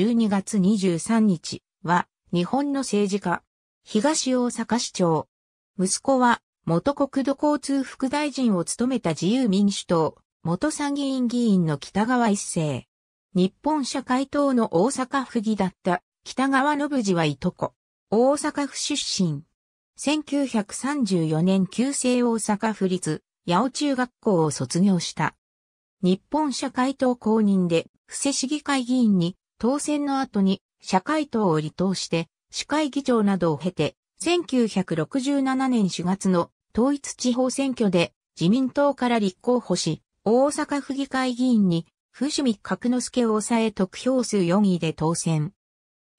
12月23日は日本の政治家、東大阪市長。息子は元国土交通副大臣を務めた自由民主党、元参議院議員の北川一世。日本社会党の大阪府議だった北川信次はいとこ。大阪府出身。1934年旧制大阪府立八尾中学校を卒業した。日本社会党公認で、布施市議会議員に当選の後に社会党を離党して市会議長などを経て、1967年4月の統一地方選挙で自民党から立候補し、大阪府議会議員に伏見角之助を抑え得票数4位で当選。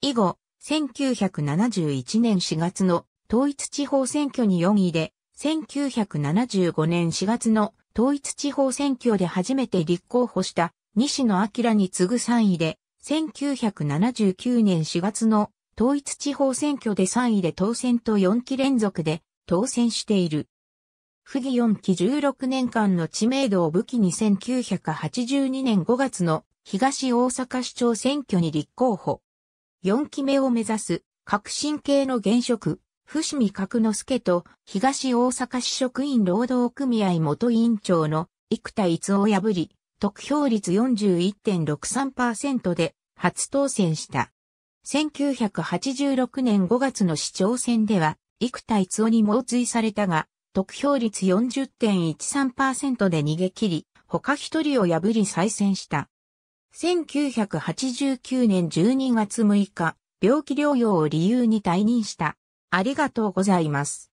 以後、1971年4月の統一地方選挙に4位で、1975年4月の統一地方選挙で初めて立候補した西野明に次ぐ3位で1979年4月の統一地方選挙で3位で当選と4期連続で当選している。不義4期16年間の知名度を武器に1982年5月の東大阪市長選挙に立候補。4期目を目指す革新系の現職、伏見角之助と東大阪市職員労働組合元委員長の生田逸夫を破り、得票率41.63%で初当選した。1986年5月の市長選では、幾田逸夫に猛追されたが、得票率40.13%で逃げ切り、他一人を破り再選した。1989年12月6日、病気療養を理由に退任した。ありがとうございます。